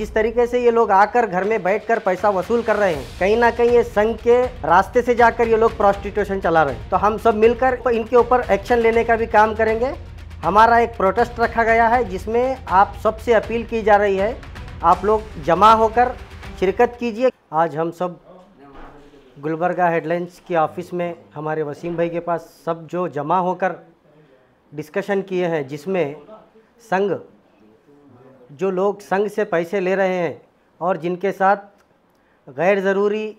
जिस तरीके से ये लोग आकर घर में बैठकर पैसा वसूल कर रहे हैं कहीं ना कहीं ये संघ के रास्ते से जाकर ये लोग प्रोस्टिट्यूशन चला रहे हैं तो हम सब मिलकर इनके ऊपर एक्शन लेने का भी काम करेंगे हमारा एक प्रोटेस्ट रखा गया है जिसमें आप सबसे अपील की जा रही है आप लोग जमा होकर शिरकत कीजिए आज हम सब गुलबर्गा हेडलाइंस के ऑफिस में हमारे वसीम भाई के पास सब जो जमा होकर डिस्कशन किए हैं जिसमें संघ जो लोग संघ से पैसे ले रहे हैं और जिनके साथ गैर ज़रूरी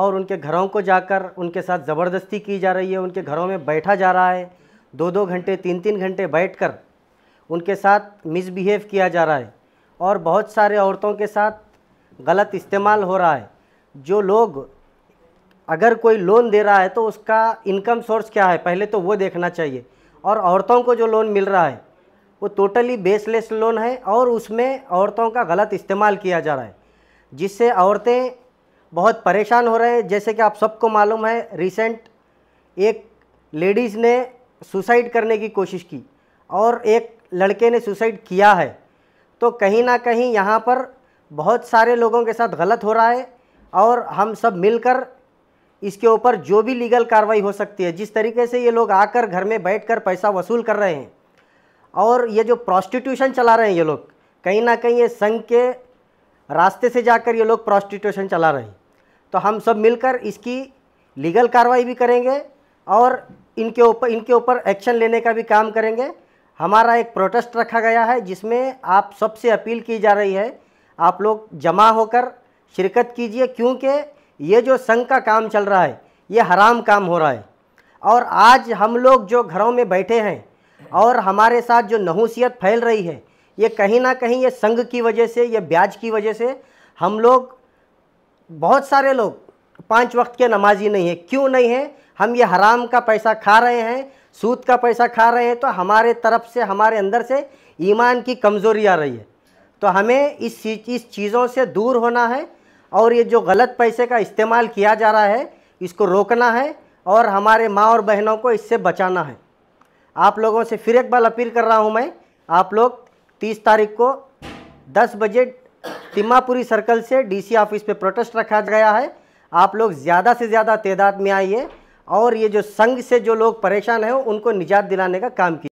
और उनके घरों को जाकर उनके साथ ज़बरदस्ती की जा रही है उनके घरों में बैठा जा रहा है दो दो घंटे तीन तीन घंटे बैठकर उनके साथ मिसबिहेव किया जा रहा है और बहुत सारे औरतों के साथ गलत इस्तेमाल हो रहा है जो लोग अगर कोई लोन दे रहा है तो उसका इनकम सोर्स क्या है पहले तो वो देखना चाहिए और औरतों को जो लोन मिल रहा है वो टोटली बेसलेस लोन है और उसमें औरतों का गलत इस्तेमाल किया जा रहा है जिससे औरतें बहुत परेशान हो रहे हैं जैसे कि आप सबको मालूम है रिसेंट एक लेडीज़ ने सुसाइड करने की कोशिश की और एक लड़के ने सुसाइड किया है तो कहीं ना कहीं यहाँ पर बहुत सारे लोगों के साथ गलत हो रहा है और हम सब मिलकर इसके ऊपर जो भी लीगल कार्रवाई हो सकती है जिस तरीके से ये लोग आकर घर में बैठकर पैसा वसूल कर रहे हैं और ये जो प्रॉस्टिट्यूशन चला रहे हैं ये लोग कहीं ना कहीं ये संघ के रास्ते से जाकर ये लोग प्रॉस्टिट्यूशन चला रहे हैं तो हम सब मिलकर इसकी लीगल कार्रवाई भी करेंगे और इनके ऊपर इनके ऊपर एक्शन लेने का भी काम करेंगे हमारा एक प्रोटेस्ट रखा गया है जिसमें आप सबसे अपील की जा रही है आप लोग जमा होकर शिरकत कीजिए क्योंकि ये जो संघ का काम चल रहा है ये हराम काम हो रहा है और आज हम लोग जो घरों में बैठे हैं और हमारे साथ जो नहूसियत फैल रही है ये कहीं ना कहीं ये संघ की वजह से ये ब्याज की वजह से हम लोग बहुत सारे लोग पांच वक्त के नमाजी नहीं है क्यों नहीं है हम ये हराम का पैसा खा रहे हैं सूद का पैसा खा रहे हैं तो हमारे तरफ से हमारे अंदर से ईमान की कमज़ोरी आ रही है तो हमें इस इस चीज़ों से दूर होना है और ये जो गलत पैसे का इस्तेमाल किया जा रहा है इसको रोकना है और हमारे माँ और बहनों को इससे बचाना है आप लोगों से फिर एक बार अपील कर रहा हूँ मैं आप लोग तीस तारीख को दस बजे तिमापुरी सर्कल से डीसी ऑफिस पे प्रोटेस्ट रखा गया है आप लोग ज़्यादा से ज़्यादा तादाद में आइए और ये जो संघ से जो लोग परेशान हैं उनको निजात दिलाने का काम